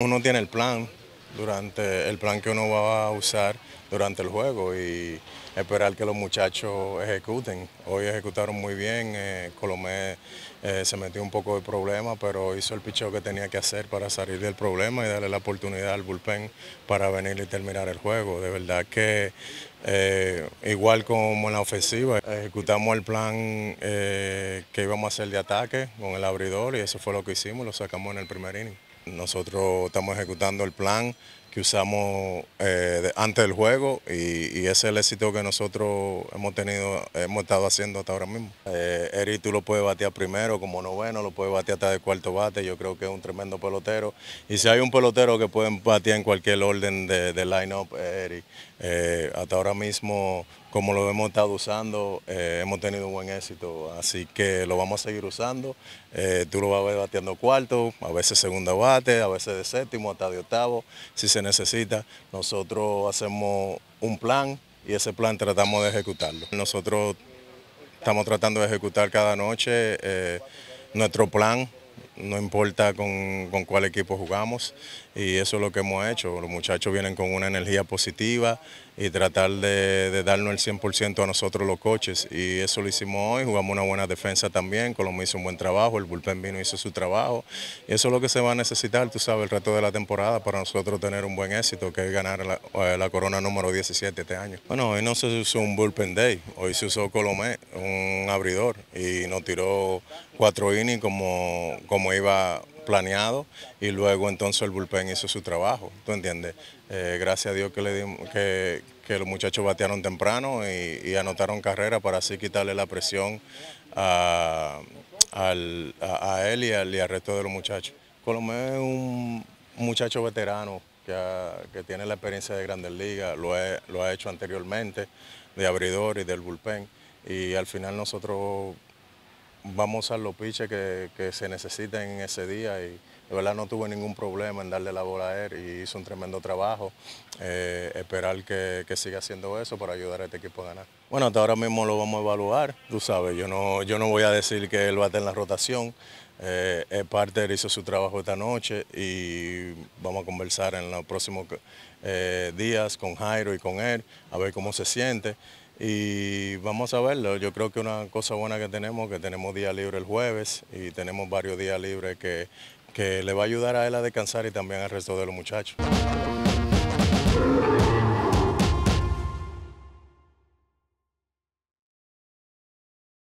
Uno tiene el plan durante el plan que uno va a usar durante el juego y esperar que los muchachos ejecuten. Hoy ejecutaron muy bien, eh, Colomé eh, se metió un poco de problema, pero hizo el pichón que tenía que hacer para salir del problema y darle la oportunidad al bullpen para venir y terminar el juego. De verdad que eh, igual como en la ofensiva, ejecutamos el plan que íbamos a hacer de ataque con el abridor y eso fue lo que hicimos, lo sacamos en el primer inning. Nosotros estamos ejecutando el plan usamos eh, antes del juego y, ese es el éxito que nosotros hemos tenido, hemos estado haciendo hasta ahora mismo. Eh, Eric, tú lo puedes batear primero como noveno, lo puedes batear hasta de cuarto bate, yo creo que es un tremendo pelotero. Y si hay un pelotero que pueden batear en cualquier orden de, line-up, eh, Eric, hasta ahora mismo, como lo hemos estado usando, hemos tenido un buen éxito, así que lo vamos a seguir usando. tú lo vas a ver bateando cuarto, a veces segundo bate, a veces de séptimo, hasta de octavo. Si se necesita, nosotros hacemos un plan y ese plan tratamos de ejecutarlo. Nosotros estamos tratando de ejecutar cada noche eh, nuestro plan no importa con, con, cuál equipo jugamos y eso es lo que hemos hecho. Los muchachos vienen con una energía positiva y tratar de, darnos el 100% a nosotros los coches y eso lo hicimos hoy, jugamos una buena defensa también, Colomé hizo un buen trabajo, el bullpen vino hizo su trabajo y eso es lo que se va a necesitar, tú sabes, el resto de la temporada para nosotros tener un buen éxito, que es ganar la, eh, corona número 17 este año. Bueno, hoy no se usó un bullpen day, hoy se usó Colomé, un abridor y nos tiró cuatro innings como iba planeado y luego entonces el bullpen hizo su trabajo, ¿tú entiendes? Eh, gracias a Dios que, le que, los muchachos batearon temprano y, anotaron carrera para así quitarle la presión a, él y al, resto de los muchachos. Colomé es un muchacho veterano que, tiene la experiencia de Grandes Ligas, lo, lo ha hecho anteriormente de abridor y del bullpen y al final nosotros vamos a los piches que, se necesiten en ese día y de verdad no tuve ningún problema en darle la bola a él y hizo un tremendo trabajo. Eh, esperar que, siga haciendo eso para ayudar a este equipo a ganar. Bueno, hasta ahora mismo lo vamos a evaluar, tú sabes, yo no, yo no voy a decir que él va a estar en la rotación. Eh, parte, eh, Parter hizo su trabajo esta noche y vamos a conversar en los próximos eh, días con Jairo y con él, a ver cómo se siente y vamos a verlo. Yo creo que una cosa buena que tenemos, que tenemos día libre el jueves y tenemos varios días libres que, que le va a ayudar a él a descansar y también al resto de los muchachos.